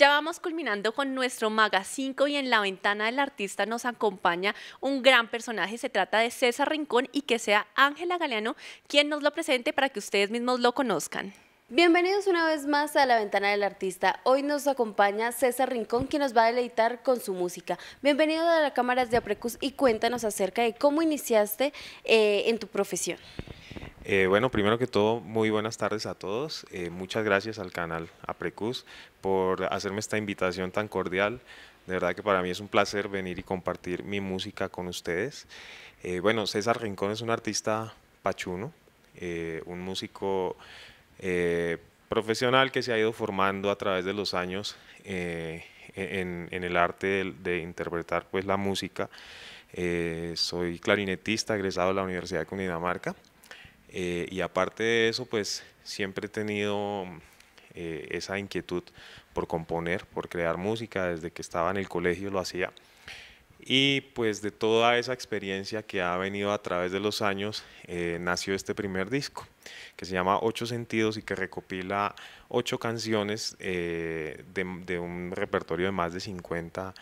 ya vamos culminando con nuestro Maga 5 y en la ventana del artista nos acompaña un gran personaje, se trata de César Rincón y que sea Ángela Galeano quien nos lo presente para que ustedes mismos lo conozcan. Bienvenidos una vez más a la ventana del artista. Hoy nos acompaña César Rincón, quien nos va a deleitar con su música. Bienvenido a la Cámaras de Aprecus y cuéntanos acerca de cómo iniciaste eh, en tu profesión. Eh, bueno, primero que todo, muy buenas tardes a todos. Eh, muchas gracias al canal Aprecus por hacerme esta invitación tan cordial. De verdad que para mí es un placer venir y compartir mi música con ustedes. Eh, bueno, César Rincón es un artista pachuno, un músico profesional que se ha ido formando a través de los años en, el arte de, interpretar pues, la música. soy clarinetista egresado de la Universidad de Cundinamarca. Eh, y aparte de eso, pues siempre he tenido eh, esa inquietud por componer, por crear música, desde que estaba en el colegio lo hacía. Y pues de toda esa experiencia que ha venido a través de los años, eh, nació este primer disco, que se llama Ocho Sentidos y que recopila ocho canciones de, de, un repertorio de más de 50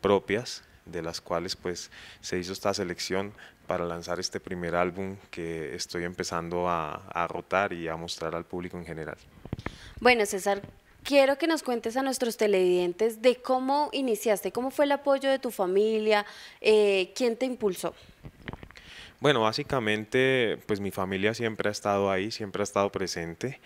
propias de las cuales pues se hizo esta selección para lanzar este primer álbum que estoy empezando a, rotar y a mostrar al público en general. Bueno, César, quiero que nos cuentes a nuestros televidentes de cómo iniciaste, cómo fue el apoyo de tu familia, eh, quién te impulsó. Bueno, básicamente, pues mi familia siempre ha estado ahí, siempre ha estado presente.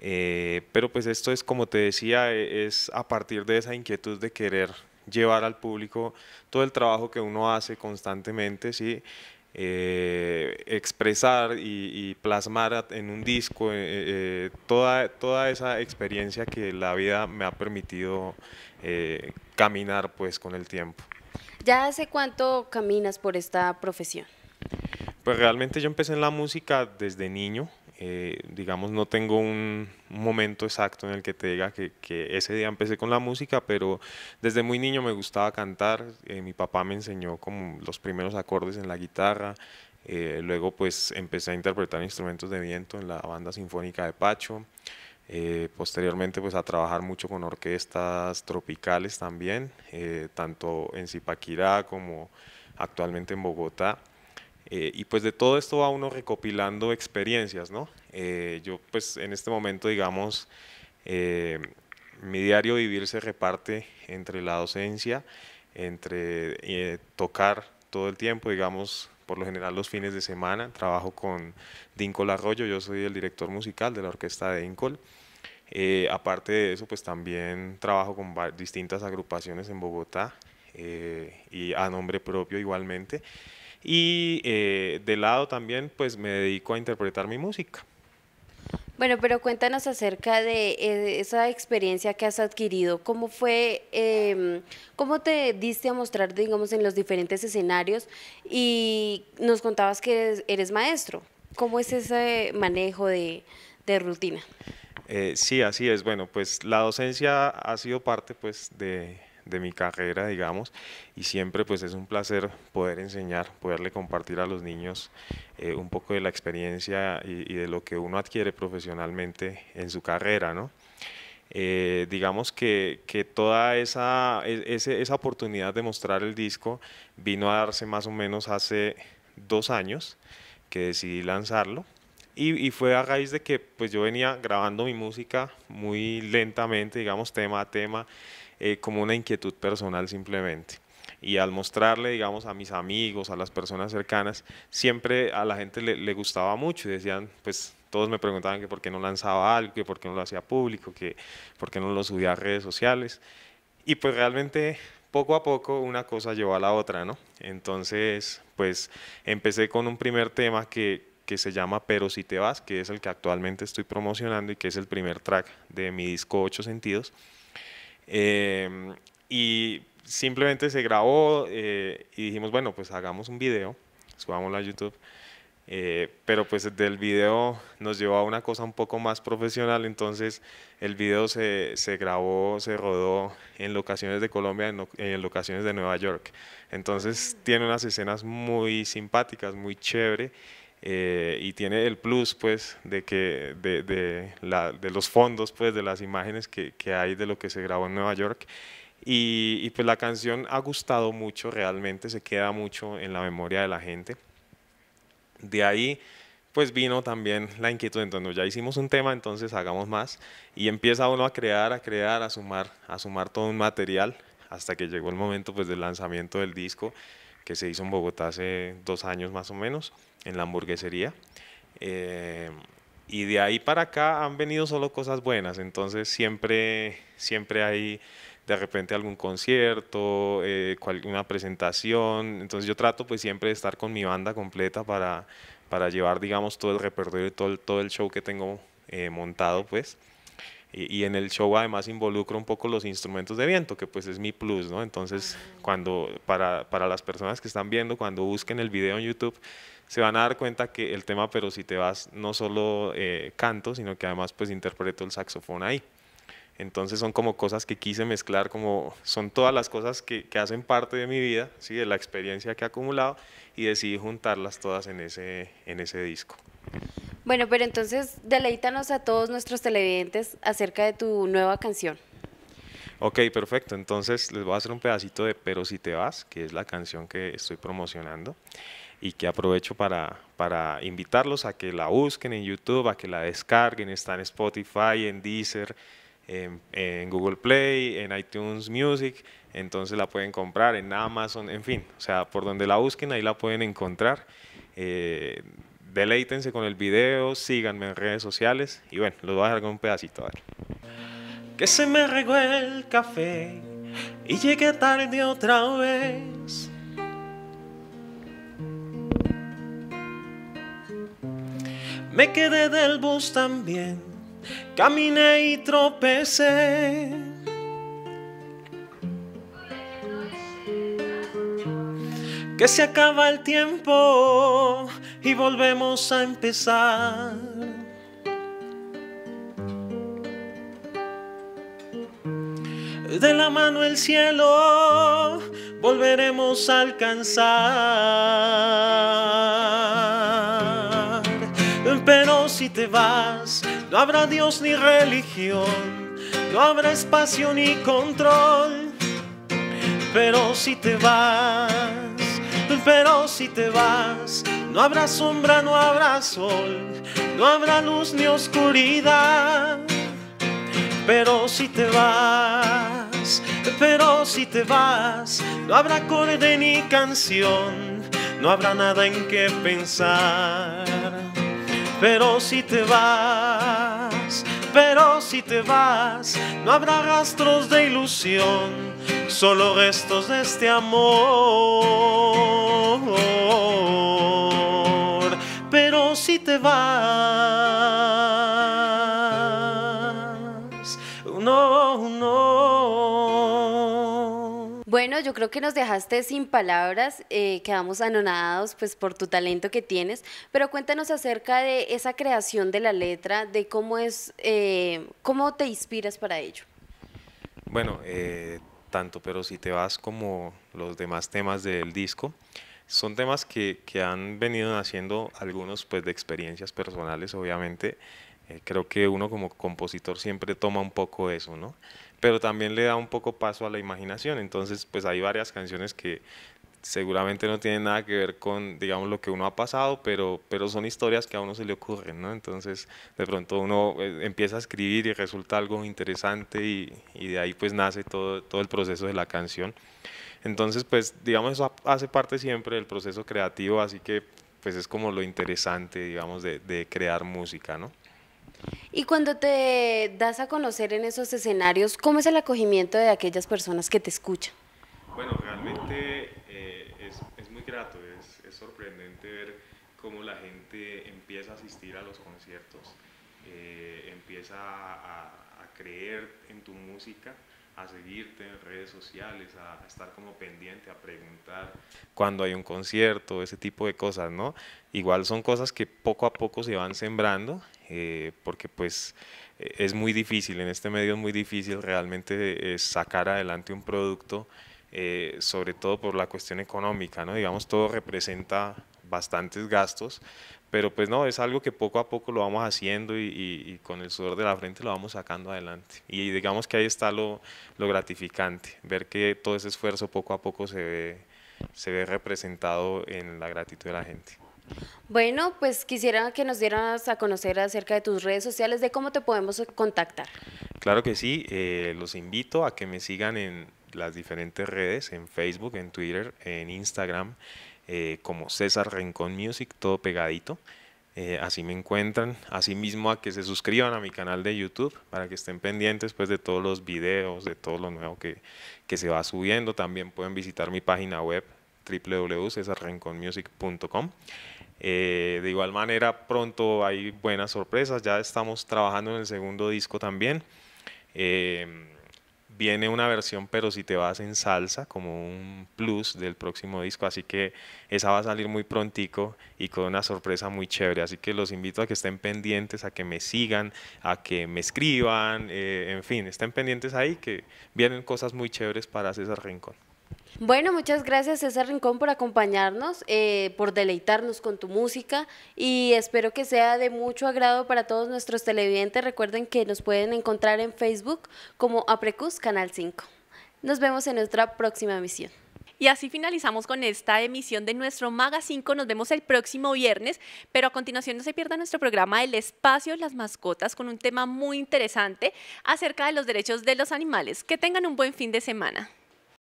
Eh, pero pues esto es, como te decía, e, es a partir de esa inquietud de querer llevar al público todo el trabajo que uno hace constantemente, ¿sí? Eh, expresar y, plasmar en un disco eh, eh, toda, toda esa experiencia que la vida me ha permitido caminar pues con el tiempo. ¿Ya hace cuánto caminas por esta profesión? Pues realmente yo empecé en la música desde niño, eh, digamos, no tengo un momento exacto en el que te diga que, ese día empecé con la música, pero desde muy niño me gustaba cantar, eh, mi papá me enseñó como los primeros acordes en la guitarra, eh, luego pues empecé a interpretar instrumentos de viento en la banda sinfónica de Pacho, posteriormente pues a trabajar mucho con orquestas tropicales también, tanto en Zipaquirá como actualmente en Bogotá. Eh, y pues de todo esto va uno recopilando experiencias, ¿no? Eh, yo pues en este momento, digamos, eh, mi diario vivir se reparte entre la docencia, entre tocar todo el tiempo, digamos, por lo general los fines de semana, trabajo con Dinkol Arroyo, yo soy el director musical de la orquesta de Dincol. aparte de eso, pues también trabajo con distintas agrupaciones en Bogotá y a nombre propio igualmente. Y eh, de lado también, pues me dedico a interpretar mi música. Bueno, pero cuéntanos acerca de eh, esa experiencia que has adquirido. ¿Cómo fue, em, cómo te diste a mostrar, digamos, en los diferentes escenarios? Y nos contabas que eres, maestro. ¿Cómo es ese manejo de, rutina? Eh, sí, así es. Bueno, pues la docencia ha sido parte pues, de, de mi carrera, digamos, y siempre pues es un placer poder enseñar, poderle compartir a los niños eh, un poco de la experiencia y, de lo que uno adquiere profesionalmente en su carrera, ¿no? Eh, digamos que, toda esa, e, esa oportunidad de mostrar el disco vino a darse más o menos hace dos años que decidí lanzarlo. Y, fue a raíz de que pues yo venía grabando mi música muy lentamente, digamos, tema a tema, eh, como una inquietud personal simplemente. Y al mostrarle, digamos, a mis amigos, a las personas cercanas, siempre a la gente le, gustaba mucho y decían, pues todos me preguntaban que por qué no lanzaba algo, que por qué no lo hacía público, que por qué no lo subía a redes sociales. Y pues realmente poco a poco una cosa llevó a la otra, ¿no? Entonces, pues empecé con un primer tema que, que se llama Pero si te vas, que es el que actualmente estoy promocionando y que es el primer track de mi disco Ocho Sentidos. Em, y simplemente se grabó eh, y dijimos, bueno, pues hagamos un video, subámoslo a YouTube. Eh, pero pues del video nos llevó a una cosa un poco más profesional, entonces el video se, se grabó, se rodó en locaciones de Colombia, en, en, locaciones de Nueva York. Entonces tiene unas escenas muy simpáticas, muy chévere eh, y tiene el plus pues de que de, los fondos pues de las imágenes que, hay de lo que se grabó en Nueva York y, y, pues la canción ha gustado mucho realmente se queda mucho en la memoria de la gente de ahí pues vino también la inquietud entonces ya hicimos un tema entonces hagamos más y empieza uno a crear a crear a sumar a sumar todo un material hasta que llegó el momento pues del lanzamiento del disco que se hizo en Bogotá hace dos años más o menos, en la hamburguesería. Eh, y de ahí para acá han venido solo cosas buenas, entonces siempre, siempre hay de repente algún concierto, eh, alguna presentación, entonces yo trato pues siempre de estar con mi banda completa para, para llevar digamos todo el repertorio y todo, todo el show que tengo eh, montado pues. Y, en el show además involucro un poco los instrumentos de viento, que pues es mi plus, ¿no? Entonces, ah, cuando, para, para las personas que están viendo, cuando busquen el video en YouTube, se van a dar cuenta que el tema Pero si te vas no solo eh, canto, sino que además pues interpreto el saxofón ahí. Entonces son como cosas que quise mezclar, como son todas las cosas que, que, hacen parte de mi vida, ¿sí? de la experiencia que he acumulado y decidí juntarlas todas en ese, en ese disco. Bueno, pero entonces deleítanos a todos nuestros televidentes acerca de tu nueva canción. Ok, perfecto. Entonces les voy a hacer un pedacito de Pero si te vas, que es la canción que estoy promocionando y que aprovecho para, para invitarlos a que la busquen en YouTube, a que la descarguen, está en Spotify, en Deezer, en, Google Play, en iTunes Music, entonces la pueden comprar en Amazon, en fin, o sea, por donde la busquen ahí la pueden encontrar. Eh, deleítense con el video, síganme en redes sociales y bueno, los voy a dejar con un pedacito. A ver. Que se me regó el café y llegué tarde otra vez. Me quedé del bus también, caminé y tropecé. que se acaba el tiempo y volvemos a empezar. De la mano el cielo volveremos a alcanzar. Pero si te vas, no habrá Dios ni religión, no habrá espacio ni control. Pero si te vas pero si te vas. No habrá sombra, no habrá sol, no habrá luz ni oscuridad. Pero si te vas, pero si te vas, no habrá acorde ni canción, no habrá nada en que pensar. Pero si te vas, pero si te vas, no habrá rastros de ilusión, solo restos de este amor. Bueno, yo creo que nos dejaste sin palabras, eh, quedamos anonados pues por tu talento que tienes, pero cuéntanos acerca de esa creación de la letra, de cómo es, eh, cómo te inspiras para ello. Bueno, eh, tanto pero si te vas como los demás temas del disco, son temas que, han venido naciendo algunos pues de experiencias personales, obviamente. Eh, creo que uno como compositor siempre toma un poco eso, ¿no? Pero también le da un poco paso a la imaginación. Entonces, pues hay varias canciones que seguramente no tiene nada que ver con, digamos, lo que uno ha pasado, pero, pero son historias que a uno se le ocurren, ¿no? Entonces, de pronto uno eh, empieza a escribir y resulta algo interesante y, y de ahí pues nace todo, todo el proceso de la canción. Entonces, pues, digamos, eso hace parte siempre del proceso creativo, así que pues es como lo interesante, digamos, de, de crear música, ¿no? Y cuando te das a conocer en esos escenarios, ¿cómo es el acogimiento de aquellas personas que te escuchan? Bueno, realmente ver cómo la gente empieza a asistir a los conciertos, eh, empieza a, creer en tu música, a seguirte en redes sociales, a, estar como pendiente, a preguntar cuando hay un concierto, ese tipo de cosas, ¿no? Igual son cosas que poco a poco se van sembrando, eh, porque pues e, es muy difícil, en este medio es muy difícil realmente sacar adelante un producto eh, sobre todo por la cuestión económica, ¿no? Digamos, todo representa bastantes gastos, pero pues no, es algo que poco a poco lo vamos haciendo y, con el sudor de la frente lo vamos sacando adelante. Y digamos que ahí está lo, gratificante, ver que todo ese esfuerzo poco a poco se ve, representado en la gratitud de la gente. Bueno, pues quisiera que nos dieras a conocer acerca de tus redes sociales, de cómo te podemos contactar. Claro que sí, eh, los invito a que me sigan en las diferentes redes, en Facebook, en Twitter, en Instagram, eh, como César Rincón Music, todo pegadito. Eh, así me encuentran. Asimismo a que se suscriban a mi canal de YouTube para que estén pendientes pues, de todos los videos, de todo lo nuevo que, que se va subiendo. También pueden visitar mi página web www.cesarrenconmusic.com eh, de igual manera, pronto hay buenas sorpresas. Ya estamos trabajando en el segundo disco también viene una versión, pero si te vas en salsa, como un plus del próximo disco, así que esa va a salir muy prontico y con una sorpresa muy chévere, así que los invito a que estén pendientes, a que me sigan, a que me escriban, eh, en fin, estén pendientes ahí que vienen cosas muy chéveres para César Rincón. Bueno, muchas gracias César Rincón por acompañarnos, eh, por deleitarnos con tu música y espero que sea de mucho agrado para todos nuestros televidentes. Recuerden que nos pueden encontrar en Facebook como Aprecus Canal 5. Nos vemos en nuestra próxima emisión. Y así finalizamos con esta emisión de nuestro Maga 5. Nos vemos el próximo viernes, pero a continuación no se pierda nuestro programa El Espacio las Mascotas con un tema muy interesante acerca de los derechos de los animales. Que tengan un buen fin de semana.